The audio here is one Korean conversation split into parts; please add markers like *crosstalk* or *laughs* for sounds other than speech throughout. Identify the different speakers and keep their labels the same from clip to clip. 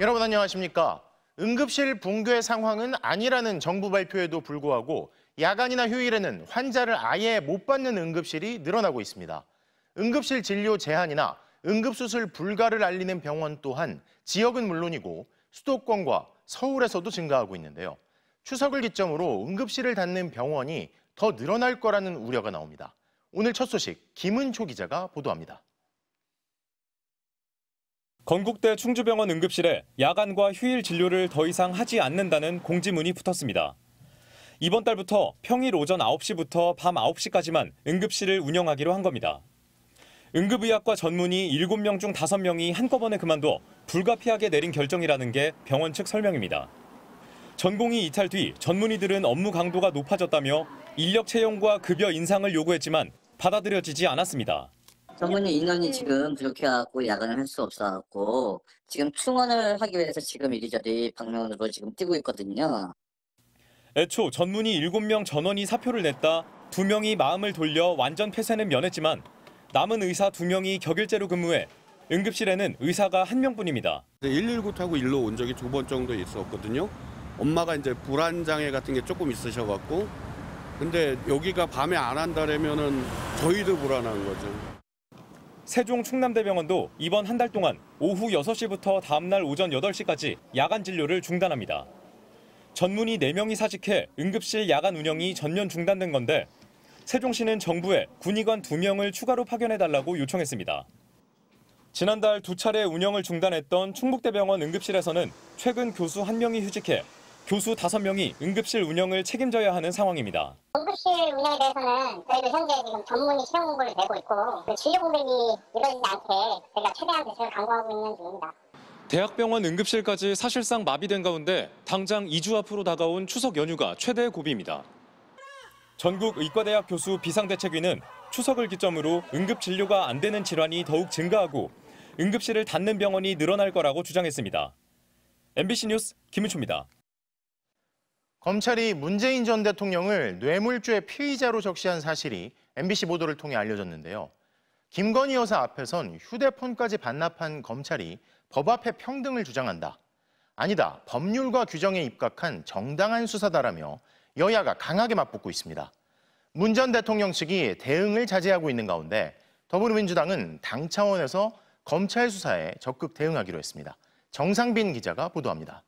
Speaker 1: 여러분 안녕하십니까? 응급실 붕괴 상황은 아니라는 정부 발표에도 불구하고 야간이나 휴일에는 환자를 아예 못 받는 응급실이 늘어나고 있습니다. 응급실 진료 제한이나 응급수술 불가를 알리는 병원 또한 지역은 물론이고 수도권과 서울에서도 증가하고 있는데요. 추석을 기점으로 응급실을 닫는 병원이 더 늘어날 거라는 우려가 나옵니다. 오늘 첫 소식 김은초 기자가 보도합니다. 건국대 충주병원 응급실에
Speaker 2: 야간과 휴일 진료를 더 이상 하지 않는다는 공지문이 붙었습니다. 이번 달부터 평일 오전 9시부터 밤 9시까지만 응급실을 운영하기로 한 겁니다. 응급의학과 전문의 7명 중 5명이 한꺼번에 그만둬 불가피하게 내린 결정이라는 게 병원 측 설명입니다. 전공이 이탈 뒤 전문의들은 업무 강도가 높아졌다며 인력 채용과 급여 인상을 요구했지만 받아들여지지 않았습니다.
Speaker 3: 정근이 예. 인원이 지금 부족해 갖고 야근을 할 수 없어 갖고 지금 충원을 하기 위해서 지금 이리저리 방면으로 지금 뛰고 있거든요. 애초 전문의
Speaker 2: 7명 전원이 사표를 냈다 2명이 마음을 돌려 완전 폐쇄는 면했지만 남은 의사 2명이 격일제로 근무해 응급실에는 의사가 한 명뿐입니다. 119
Speaker 4: 타고 일로 온 적이 두 번 정도 있었거든요. 엄마가 이제 불안 장애 같은 게 조금 있으셔 갖고 근데 여기가 밤에 안 한다라면은 저희도 불안한 거죠.
Speaker 2: 세종 충남대병원도 이번 한 달 동안 오후 6시부터 다음날 오전 8시까지 야간 진료를 중단합니다. 전문의 4명이 사직해 응급실 야간 운영이 전면 중단된 건데 세종시는 정부에 군의관 2명을 추가로 파견해달라고 요청했습니다. 지난달 두 차례 운영을 중단했던 충북대병원 응급실에서는 최근 교수 1명이 휴직해 교수 5명이 응급실 운영을 책임져야 하는 상황입니다.
Speaker 5: 응급실 운영에 대해서는 저희도 현재 지금 전문의 실험 공고를 내고 있고 그 진료 공백이 이루어지지 않게 저가 최대한 대책을 강구하고 있는 중입니다.
Speaker 2: 대학병원 응급실까지 사실상 마비된 가운데 당장 2주 앞으로 다가온 추석 연휴가 최대 고비입니다. 전국의과대학 교수 비상대책위는 추석을 기점으로 응급진료가 안 되는 질환이 더욱 증가하고 응급실을 닫는 병원이 늘어날 거라고 주장했습니다.
Speaker 1: MBC 뉴스 김은초입니다. 검찰이 문재인 전 대통령을 뇌물죄 피의자로 적시한 사실이 MBC 보도를 통해 알려졌는데요. 김건희 여사 앞에선 휴대폰까지 반납한 검찰이 법 앞에 평등을 주장한다. 아니다. 법률과 규정에 입각한 정당한 수사다라며 여야가 강하게 맞붙고 있습니다. 문 전 대통령 측이 대응을 자제하고 있는 가운데 더불어민주당은 당 차원에서 검찰 수사에 적극 대응하기로 했습니다. 정상빈 기자가 보도합니다.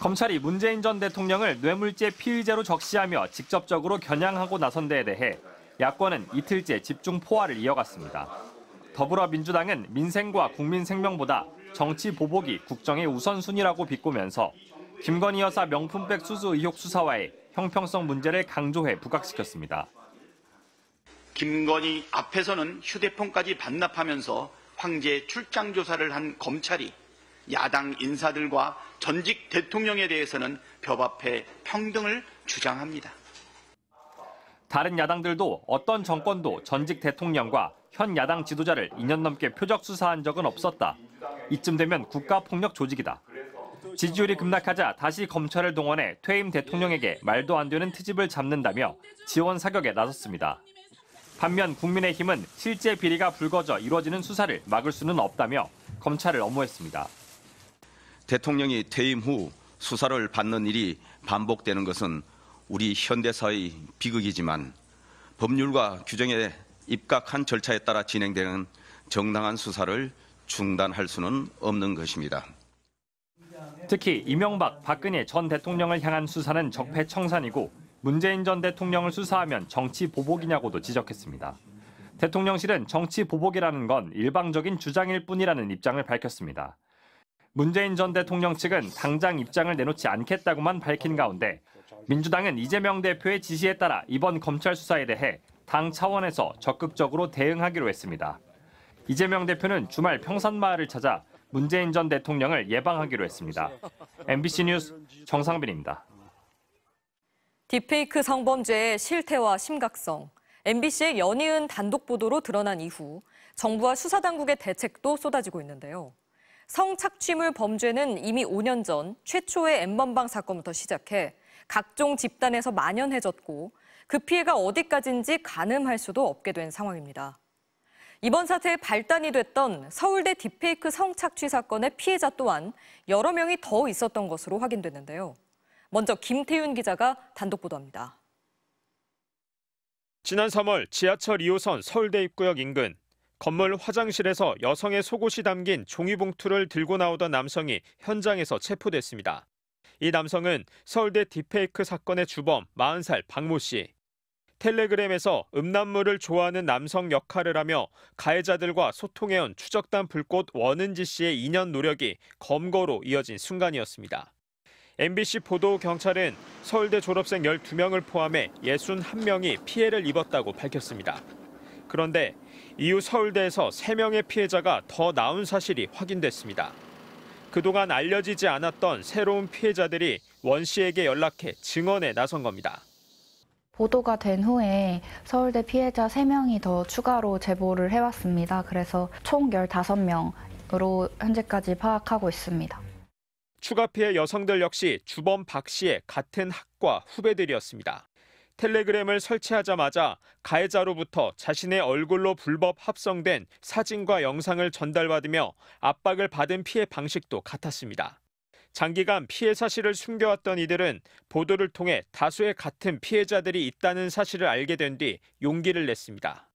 Speaker 5: 검찰이 문재인 전 대통령을 뇌물죄 피의자로 적시하며 직접적으로 겨냥하고 나선 데에 대해 야권은 이틀째 집중 포화를 이어갔습니다. 더불어민주당은 민생과 국민 생명보다 정치 보복이 국정의 우선순위라고 비꼬면서 김건희 여사 명품백 수수 의혹 수사와의 형평성 문제를 강조해 부각시켰습니다.
Speaker 4: 김건희 앞에서는 휴대폰까지 반납하면서 황제 출장 조사를 한 검찰이 야당 인사들과 전직 대통령에 대해서는 벼 앞에 평등을 주장합니다. 다른 야당들도 어떤
Speaker 5: 정권도 전직 대통령과 현 야당 지도자를 2년 넘게 표적 수사한 적은 없었다. 이쯤 되면 국가폭력 조직이다. 지지율이 급락하자 다시 검찰을 동원해 퇴임 대통령에게 말도 안 되는 트집을 잡는다며 지원 사격에 나섰습니다. 반면 국민의힘은 실제 비리가 불거져 이루어지는 수사를 막을 수는 없다며 검찰을 업무했습니다
Speaker 4: 대통령이 퇴임 후 수사를 받는 일이 반복되는 것은 우리 현대사의 비극이지만 법률과 규정에 입각한 절차에 따라 진행되는 정당한 수사를 중단할 수는 없는 것입니다.
Speaker 5: 특히 이명박, 박근혜 전 대통령을 향한 수사는 적폐청산이고 문재인 전 대통령을 수사하면 정치 보복이냐고도 지적했습니다. 대통령실은 정치 보복이라는 건 일방적인 주장일 뿐이라는 입장을 밝혔습니다. 문재인 전 대통령 측은 당장 입장을 내놓지 않겠다고만 밝힌 가운데 민주당은 이재명 대표의 지시에 따라 이번 검찰 수사에 대해 당 차원에서 적극적으로 대응하기로 했습니다. 이재명 대표는 주말 평산마을을 찾아 문재인 전 대통령을 예방하기로 했습니다. MBC 뉴스 정상빈입니다.
Speaker 6: 딥페이크 성범죄의 실태와 심각성, MBC의 연이은 단독 보도로 드러난 이후 정부와 수사당국의 대책도 쏟아지고 있는데요. 성착취물 범죄는 이미 5년 전 최초의 엠번방 사건부터 시작해 각종 집단에서 만연해졌고 그 피해가 어디까지인지 가늠할 수도 없게 된 상황입니다. 이번 사태의 발단이 됐던 서울대 딥페이크 성착취 사건의 피해자 또한 여러 명이 더 있었던 것으로 확인됐는데요. 먼저 김태윤 기자가 단독 보도합니다.
Speaker 7: 지난 3월 지하철 2호선 서울대 입구역 인근 건물 화장실에서 여성의 속옷이 담긴 종이봉투를 들고 나오던 남성이 현장에서 체포됐습니다. 이 남성은 서울대 디페이크 사건의 주범 40살 박 모 씨. 텔레그램에서 음란물을 좋아하는 남성 역할을 하며 가해자들과 소통해온 추적단 불꽃 원은지 씨의 2년 노력이 검거로 이어진 순간이었습니다. MBC 보도 경찰은 서울대 졸업생 12명을 포함해 61명이 피해를 입었다고 밝혔습니다. 그런데 이후 서울대에서 3명의 피해자가 더나은 사실이 확인됐습니다. 그동안 알려지지 않았던 새로운 피해자들이 원 씨에게 연락해 증언에 나선 겁니다.
Speaker 3: 보도가 된 후에 서울대 피해자 3명이 더 추가로 제보를 해왔습니다. 그래서 총 15명으로 현재까지 파악하고 있습니다.
Speaker 7: 추가 피해 여성들 역시 주범 박 씨의 같은 학과 후배들이었습니다. 텔레그램을 설치하자마자 가해자로부터 자신의 얼굴로 불법 합성된 사진과 영상을 전달받으며 압박을 받은 피해 방식도 같았습니다. 장기간 피해 사실을 숨겨왔던 이들은 보도를 통해 다수의 같은 피해자들이 있다는 사실을 알게 된 뒤 용기를 냈습니다.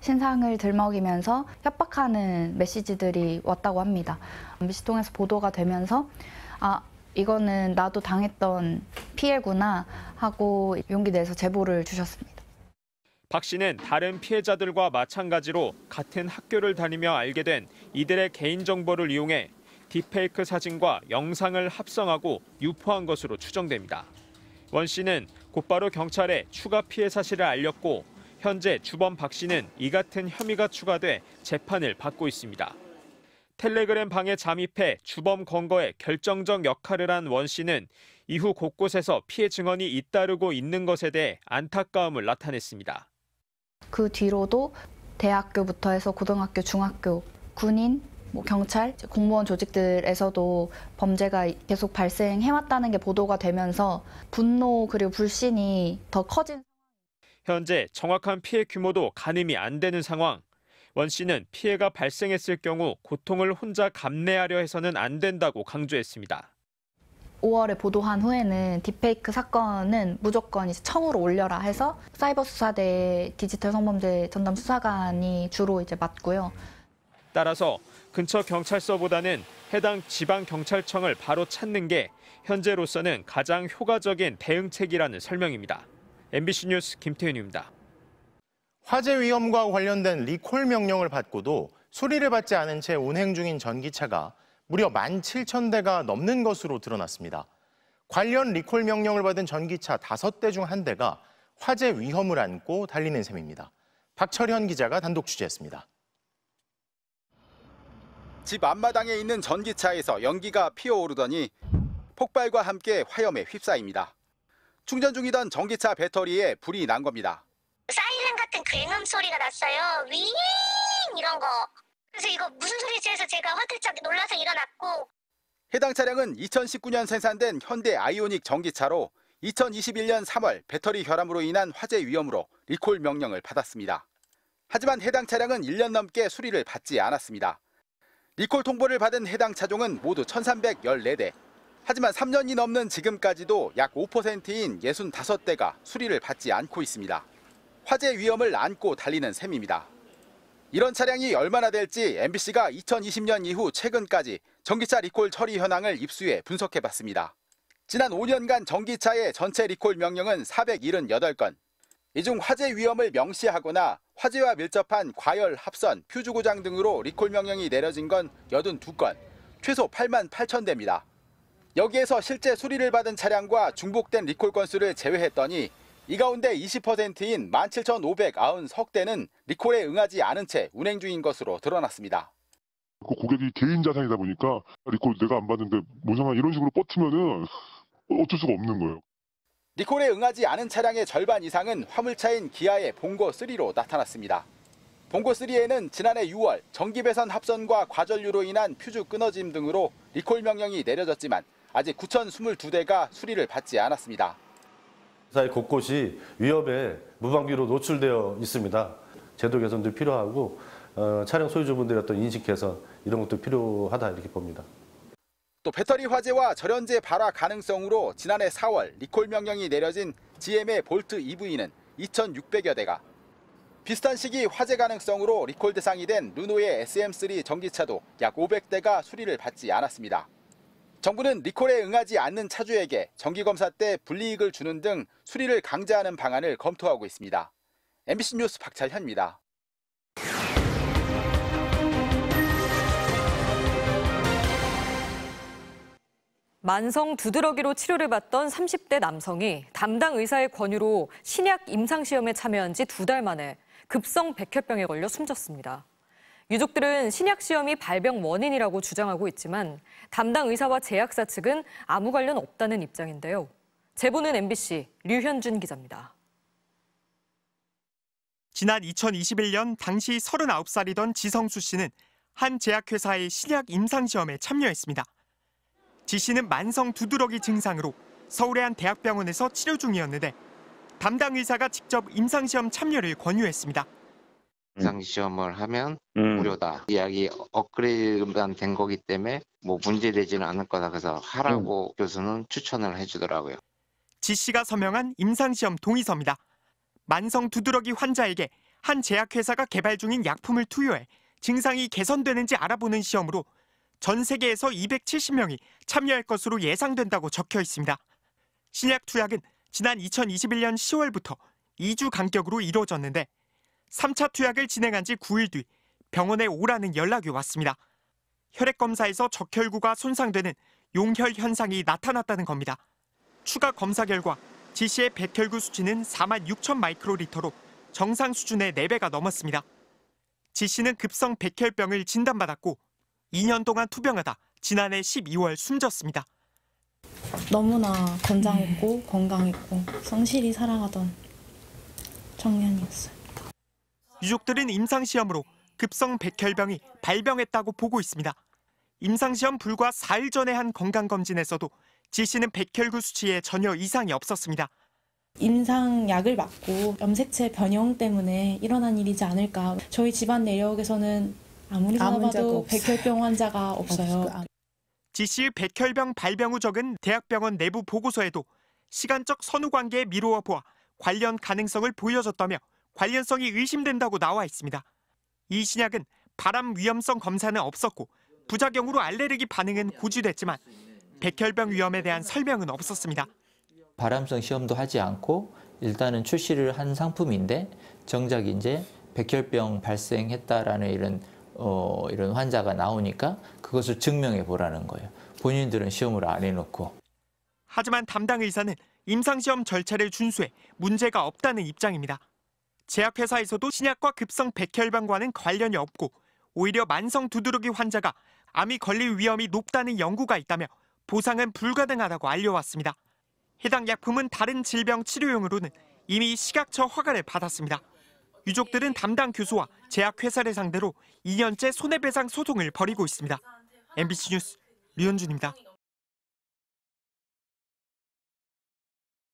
Speaker 3: 신상을 들먹이면서 협박하는 메시지들이 왔다고 합니다. 미시통에서 보도가 되면서 아, 이거는 나도 당했던 피해구나 하고 용기 내서 제보를 주셨습니다.
Speaker 7: 박 씨는 다른 피해자들과 마찬가지로 같은 학교를 다니며 알게 된 이들의 개인정보를 이용해 딥페이크 사진과 영상을 합성하고 유포한 것으로 추정됩니다. 원 씨는 곧바로 경찰에 추가 피해 사실을 알렸고 현재 주범 박 씨는 이 같은 혐의가 추가돼 재판을 받고 있습니다. 텔레그램 방에 잠입해 주범 건거에 결정적 역할을 한 원 씨는 이후 곳곳에서 피해 증언이 잇따르고 있는 것에 대해 안타까움을 나타냈습니다.
Speaker 3: 그 뒤로도 대학교부터 해서 고등학교, 중학교, 군인, 뭐 경찰, 공무원 조직들에서도 범죄가 계속 발생해왔다는 게 보도가 되면서 분노 그리고 불신이 더 커진
Speaker 7: 현재 정확한 피해 규모도 가늠이 안 되는 상황. 원 씨는 피해가 발생했을 경우 고통을 혼자 감내하려 해서는 안 된다고 강조했습니다.
Speaker 3: 5월에 보도한 후에는 딥페이크 사건은 무조건 이제 청으로 올려라 해서 사이버 수사대 디지털 성범죄 전담 수사관이 주로 이제 맡고요.
Speaker 7: 따라서 근처 경찰서보다는 해당 지방 경찰청을 바로 찾는 게 현재로서는 가장 효과적인 대응책이라는 설명입니다. MBC 뉴스 김태윤입니다.
Speaker 1: 화재 위험과 관련된 리콜 명령을 받고도 수리를 받지 않은 채 운행 중인 전기차가 무려 1 7천대가 넘는 것으로 드러났습니다. 관련 리콜 명령을 받은 전기차 5대 중 한대가 화재 위험을 안고 달리는 셈입니다. 박철현 기자가 단독 취재했습니다. 집 앞마당에
Speaker 4: 있는 전기차에서 연기가 피어오르더니 폭발과 함께 화염에 휩싸입니다. 충전 중이던 전기차 배터리에 불이 난 겁니다.
Speaker 3: 괴음 소리가 났어요. 윙 이런 거. 그래서 이거 무슨 소리지 해서 제가 화들짝 놀라서 일어났고
Speaker 4: 해당 차량은 2019년 생산된 현대 아이오닉 전기차로 2021년 3월 배터리 결함으로 인한 화재 위험으로 리콜 명령을 받았습니다. 하지만 해당 차량은 1년 넘게 수리를 받지 않았습니다. 리콜 통보를 받은 해당 차종은 모두 1,314대. 하지만 3년이 넘는 지금까지도 약 5%인 65대가 수리를 받지 않고 있습니다. 화재 위험을 안고 달리는 셈입니다. 이런 차량이 얼마나 될지 MBC가 2020년 이후 최근까지 전기차 리콜 처리 현황을 입수해 분석해봤습니다. 지난 5년간 전기차의 전체 리콜 명령은 478건. 이 중 화재 위험을 명시하거나 화재와 밀접한 과열, 합선, 퓨즈 고장 등으로 리콜 명령이 내려진 건 82건, 최소 8만 8천 대입니다. 여기에서 실제 수리를 받은 차량과 중복된 리콜 건수를 제외했더니 이 가운데 20%인 17,590석대는 리콜에 응하지 않은 채 운행 중인 것으로 드러났습니다.
Speaker 2: 그 고객이 개인 자산이다 보니까 리콜 내가 안 받는데 모상아 뭐 이런 식으로 버티면은 어쩔 수가 없는 거예요.
Speaker 4: 리콜에 응하지 않은 차량의 절반 이상은 화물차인 기아의 봉고3로 나타났습니다. 봉고3에는 지난해 6월 전기배선 합선과 과전류로 인한 퓨즈 끊어짐 등으로 리콜 명령이 내려졌지만 아직 9,022대가 수리를 받지 않았습니다.
Speaker 1: 사회 곳곳이 위협에 무방비로 노출되어 있습니다. 제도 개선도 필요하고 어, 차량 소유주분들의 어떤 인식 개선 이런 것도 필요하다 이렇게 봅니다.
Speaker 4: 또 배터리 화재와 절연제 발화 가능성으로 지난해 4월 리콜 명령이 내려진 GM의 볼트 EV는 2,600여 대가 비슷한 시기 화재 가능성으로 리콜 대상이 된 르노의 SM3 전기차도 약 500대가 수리를 받지 않았습니다. 정부는 리콜에 응하지 않는 차주에게 정기검사 때 불이익을 주는 등 수리를 강제하는 방안을 검토하고 있습니다. MBC 뉴스 박찬현입니다.
Speaker 6: 만성 두드러기로 치료를 받던 30대 남성이 담당 의사의 권유로 신약 임상시험에 참여한 지 두 달 만에 급성 백혈병에 걸려 숨졌습니다. 유족들은 신약 시험이 발병 원인이라고 주장하고 있지만 담당 의사와 제약사 측은 아무 관련 없다는 입장인데요. 제보는 MBC 류현준 기자입니다.
Speaker 8: 지난 2021년 당시 39살이던 지성수 씨는 한 제약회사의 신약 임상시험에 참여했습니다. 지 씨는 만성 두드러기 증상으로 서울의 한 대학병원에서 치료 중이었는데 담당 의사가 직접 임상시험 참여를 권유했습니다.
Speaker 1: 임상 음. 시험을 하면 음. 무료다. 이야기 업그레이드만 된 거기 때문에 뭐 문제되지는 않을 거다. 그래서 하라고 음. 교수는 추천을 해주더라고요.
Speaker 8: 지 씨가 서명한 임상시험 동의서입니다. 만성 두드러기 환자에게 한 제약회사가 개발 중인 약품을 투여해 증상이 개선되는지 알아보는 시험으로 전 세계에서 270명이 참여할 것으로 예상된다고 적혀 있습니다. 신약 투약은 지난 2021년 10월부터 2주 간격으로 이루어졌는데 3차 투약을 진행한 지 9일 뒤 병원에 오라는 연락이 왔습니다. 혈액 검사에서 적혈구가 손상되는 용혈 현상이 나타났다는 겁니다. 추가 검사 결과 지시의 백혈구 수치는 4만 6천 마이크로리터로 정상 수준의 4배가 넘었습니다. 지씨는 급성 백혈병을 진단받았고 2년 동안 투병하다 지난해 12월 숨졌습니다.
Speaker 3: 너무나 건장했고 네. 건강했고 성실히 살아가던 청년이었어요.
Speaker 8: 유족들은 임상시험으로 급성 백혈병이 발병했다고 보고 있습니다. 임상시험 불과 4일 전에 한 건강검진에서도 지씨는 백혈구 수치에 전혀 이상이 없었습니다.
Speaker 3: 임상약을 맞고 염색체 변형 때문에 일어난 일이지 않을까. 저희 집안 내력에서는 아무리 살아봐도 백혈병 환자가 *laughs* 없어요.
Speaker 8: 지씨 아. 백혈병 발병 후적은 대학병원 내부 보고서에도 시간적 선후관계에 미루어 보아 관련 가능성을 보여줬다며 관련성이 의심된다고 나와 있습니다. 이 신약은 바람 위험성 검사는 없었고 부작용으로 알레르기 반응은 고지됐지만 백혈병 위험에 대한 설명은
Speaker 7: 없었습니다. 바람성 시험도 하지 않고 일단은 출시를 한 상품인데 정작 이제 백혈병 발생했다라는 이런 어, 이런 환자가 나오니까 그것을
Speaker 1: 증명해 보라는 거예요. 본인들은 시험을 안 해놓고.
Speaker 8: 하지만 담당 의사는 임상시험 절차를 준수해 문제가 없다는 입장입니다. 제약회사에서도 신약과 급성 백혈병과는 관련이 없고 오히려 만성 두드러기 환자가 암이 걸릴 위험이 높다는 연구가 있다며 보상은 불가능하다고 알려왔습니다. 해당 약품은 다른 질병 치료용으로는 이미 식약처 허가를 받았습니다. 유족들은 담당 교수와 제약회사를 상대로 2년째 손해배상 소송을 벌이고 있습니다.
Speaker 6: MBC 뉴스 류현준입니다.